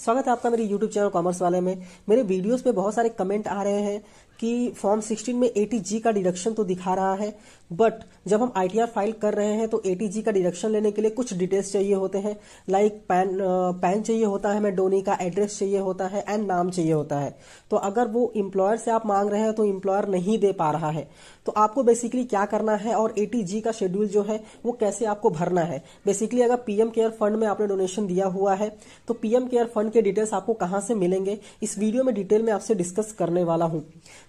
स्वागत है आपका मेरे YouTube चैनल कॉमर्स वाले में मेरे वीडियोस पे बहुत सारे कमेंट आ रहे हैं कि फॉर्म 16 में एटीजी का डिडक्शन तो दिखा रहा है बट जब हम आईटीआर फाइल कर रहे हैं तो ATG का डिडक्शन लेने के लिए कुछ डिटेल्स चाहिए होते हैं लाइक पैन पैन चाहिए होता है मैं डोनी का एड्रेस चाहिए होता है एंड नाम चाहिए होता है तो अगर वो इम्प्लॉयर से आप मांग रहे हैं तो इम्प्लॉयर नहीं दे पा रहा है तो आपको बेसिकली क्या करना है और एटीजी का शेड्यूल जो है वो कैसे आपको भरना है बेसिकली अगर पीएम केयर फंड में आपने डोनेशन दिया हुआ है तो पीएम केयर फंड फंड के डिटेल्स आपको कहां से मिलेंगे इस वीडियो में डिटेल में आपसे डिस्कस करने वाला हूं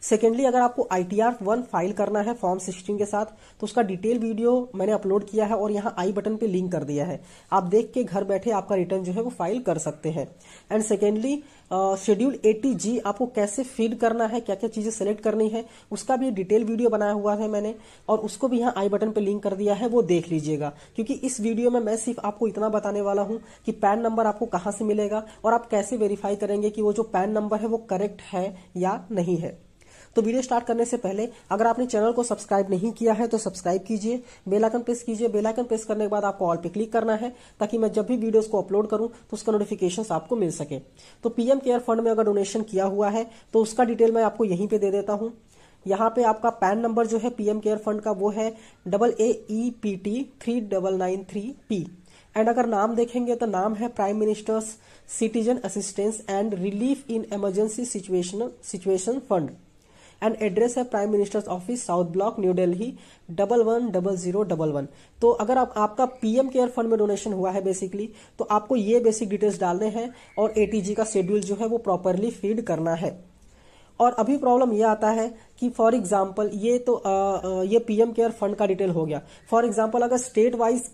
सेकेंडली अगर आपको आईटीआर वन फाइल करना है फॉर्म सिक्सटीन के साथ तो उसका डिटेल वीडियो मैंने अपलोड किया है और यहाँ आई बटन पे लिंक कर दिया है आप देख के घर बैठे आपका रिटर्न जो है वो फाइल कर सकते हैं and secondly schedule eighty G आपको कैसे फीड करना है क्या क्या चीजें सेलेक्ट करनी है उसका भी डिटेल वीडियो बनाया हुआ है मैंने और उसको भी यहाँ आई बटन पे लिंक कर दिया है वो देख लीजिएगा क्योंकि इस वीडियो में मैं सिर्फ आपको इतना बताने वाला हूँ कि पैन नंबर आपको कहाँ से मिलेगा और आप कैसे वेरीफाई करेंगे कि वो जो पैन नंबर है वो करेक्ट है या नहीं है तो वीडियो स्टार्ट करने से पहले अगर आपने चैनल को सब्सक्राइब नहीं किया है तो सब्सक्राइब कीजिए बेल आइकन प्रेस कीजिए बेल आइकन प्रेस करने के बाद आपको ऑल पे क्लिक करना है ताकि मैं जब भी वीडियोस को अपलोड करूं तो उसका नोटिफिकेशन आपको मिल सके तो पीएम केयर फंड में अगर डोनेशन किया हुआ है तो उसका डिटेल मैं आपको यहीं पर दे देता हूं यहाँ पे आपका पैन नंबर जो है पीएम केयर फंड का वो है double A E P T three double nine three P and अगर नाम देखेंगे तो नाम है prime minister's citizen assistance and relief in emergency situation situation fund and address है prime minister's office south block new Delhi double one double zero double one तो अगर आप आपका पीएम केयर फंड में डोनेशन हुआ है बेसिकली तो आपको ये बेसिक डिटेल्स डालने हैं और एटीजी का शेड्यूल जो है वो प्रॉपरली फीड करना है और अभी प्रॉब्लम यह आता है कि फॉर एग्जाम्पल ये तो आ, ये पीएम केयर फंड का डिटेल हो गया फॉर एग्जाम्पल अगर स्टेट वाइज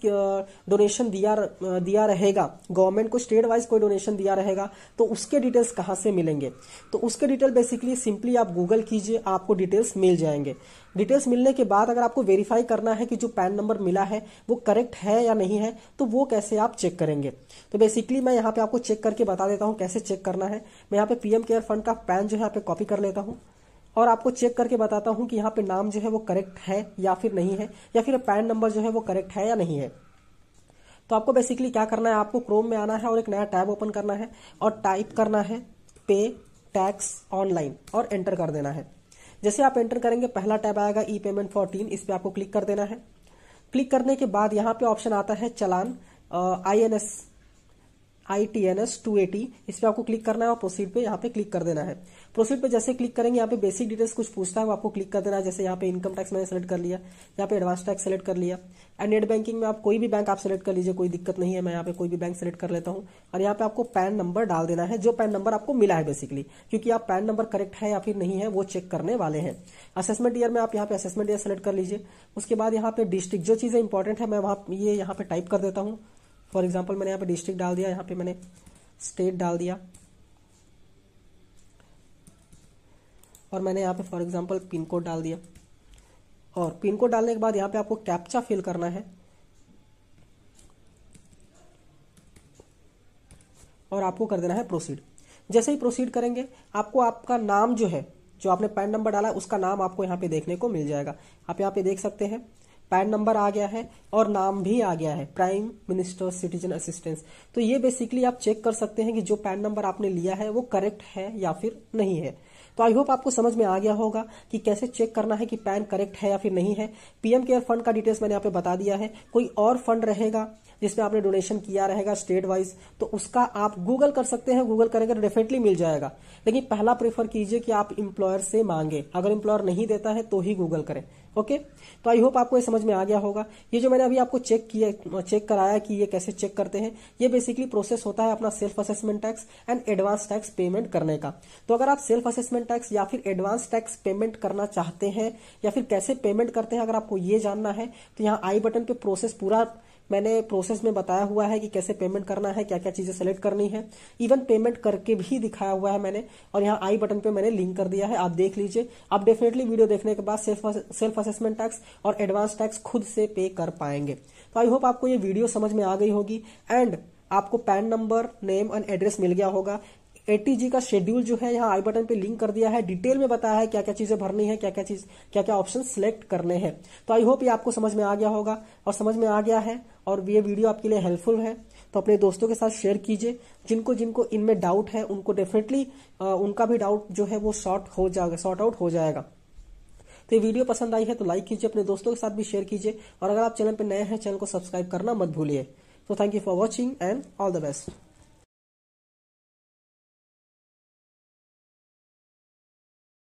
डोनेशन दिया दिया रहेगा गवर्नमेंट को स्टेट वाइज कोई डोनेशन दिया रहेगा तो उसके डिटेल्स कहाँ से मिलेंगे तो उसके डिटेल बेसिकली सिंपली आप गूगल कीजिए आपको डिटेल्स मिल जाएंगे डिटेल्स मिलने के बाद अगर आपको वेरीफाई करना है कि जो पैन नंबर मिला है वो करेक्ट है या नहीं है तो वो कैसे आप चेक करेंगे तो बेसिकली मैं यहाँ पे आपको चेक करके बता देता हूँ कैसे चेक करना है मैं यहाँ पे पीएम केयर फंड का पैन जो है यहाँ पे कॉपी कर लेता हूँ और आपको चेक करके बताता हूं कि यहाँ पे नाम जो है वो करेक्ट है या फिर नहीं है या फिर पैन नंबर जो है वो करेक्ट है या नहीं है तो आपको बेसिकली क्या करना है आपको क्रोम में आना है और एक नया टैब ओपन करना है और टाइप करना है पे टैक्स ऑनलाइन और एंटर कर देना है जैसे आप एंटर करेंगे पहला टैब आएगा ई पेमेंट फोर्टीन इस पर आपको क्लिक कर देना है क्लिक करने के बाद यहाँ पे ऑप्शन आता है challan I N S I T N S two eighty इस पर आपको क्लिक करना है और प्रोसीड पे यहाँ पे क्लिक कर देना है प्रोसीड पे जैसे क्लिक करेंगे यहाँ पे बेसिक डिटेल्स कुछ पूछता है वो आपको क्लिक कर देना है जैसे यहाँ पे इनकम टैक्स मैंने सेलेक्ट कर लिया यहाँ पे एडवांस टैक्स सेलेक्ट कर लिया एंड नेट बैंकिंग में आप कोई भी बैंक आप सेलेक्ट कर लीजिए कोई दिक्कत नहीं है मैं यहाँ पे कोई भी बैंक सेलेक्ट कर लेता हूँ और यहाँ पे आपको पैन नंबर डाल देना है जो पैन नंबर आपको मिला है बेसिकली क्योंकि आप पैन नंबर करेक्ट है या फिर नहीं है वो चेक करने वाले हैं असेसमेंट ईयर में आप यहाँ पे असेसमेंट ईयर सेलेक्ट कर लीजिए उसके बाद यहाँ पे डिस्ट्रिक्ट जो चीज़ें इंपॉर्टेंट है मैं वहाँ ये यहाँ पे टाइप कर देता हूँ फॉर एग्जाम्पल मैंने यहाँ पे डिस्ट्रिक्ट डाल दिया यहाँ पे मैंने स्टेट डाल दिया और मैंने यहाँ पे फॉर एग्जाम्पल पिन कोड डाल दिया और पिन कोड डालने के बाद यहाँ पे आपको कैप्चा फिल करना है और आपको कर देना है प्रोसीड जैसे ही प्रोसीड करेंगे आपको आपका नाम जो है जो आपने पैन नंबर डाला उसका नाम आपको यहाँ पे देखने को मिल जाएगा आप यहाँ पे देख सकते हैं पैन नंबर आ गया है और नाम भी आ गया है प्राइम मिनिस्टर सिटीजन असिस्टेंस तो ये बेसिकली आप चेक कर सकते हैं कि जो पैन नंबर आपने लिया है वो करेक्ट है या फिर नहीं है तो आई होप आपको समझ में आ गया होगा कि कैसे चेक करना है कि पैन करेक्ट है या फिर नहीं है पीएम केयर फंड का डिटेल्स मैंने यहाँ पे बता दिया है कोई और फंड रहेगा जिसमें आपने डोनेशन किया रहेगा स्टेट वाइज तो उसका आप गूगल कर सकते हैं गूगल करेंगे डेफिनेटली तो मिल जाएगा लेकिन पहला प्रेफर कीजिए कि आप इंप्लॉयर से मांगे अगर इंप्लॉयर नहीं देता है तो ही गूगल करें ओके तो आई होप आपको ये समझ में आ गया होगा ये जो मैंने अभी आपको चेक किया चेक कराया कि ये कैसे चेक करते हैं ये बेसिकली प्रोसेस होता है अपना self assessment tax and advance tax payment करने का तो अगर आप सेल्फ असेसमेंट टैक्स या फिर एडवांस टैक्स पेमेंट करना चाहते हैं या फिर कैसे पेमेंट करते हैं अगर आपको ये जानना है तो यहाँ आई बटन पे प्रोसेस पूरा मैंने प्रोसेस में बताया हुआ है कि कैसे पेमेंट करना है क्या क्या चीजें सेलेक्ट करनी है इवन पेमेंट करके भी दिखाया हुआ है मैंने और यहाँ आई बटन पे मैंने लिंक कर दिया है आप देख लीजिए आप डेफिनेटली वीडियो देखने के बाद सेल्फ असेसमेंट टैक्स और एडवांस टैक्स खुद से पे कर पाएंगे तो आई होप आपको ये वीडियो समझ में आ गई होगी एंड आपको PAN number name and address मिल गया होगा एटीजी का शेड्यूल जो है यहाँ आई बटन पे लिंक कर दिया है डिटेल में बताया है क्या क्या चीजें भरनी है क्या क्या चीज क्या क्या ऑप्शन सिलेक्ट करने हैं तो आई होप ये आपको समझ में आ गया होगा और समझ में आ गया है और ये वीडियो आपके लिए हेल्पफुल है तो अपने दोस्तों के साथ शेयर कीजिए जिनको जिनको इनमें डाउट है उनको डेफिनेटली उनका भी डाउट जो है वो शॉर्ट हो जाएगा शॉर्ट आउट हो जाएगा तो वीडियो पसंद आई है तो लाइक कीजिए अपने दोस्तों के साथ भी शेयर कीजिए और अगर आप चैनल पर नए हैं चैनल को सब्सक्राइब करना मत भूलिए तो thank you for watching and all the best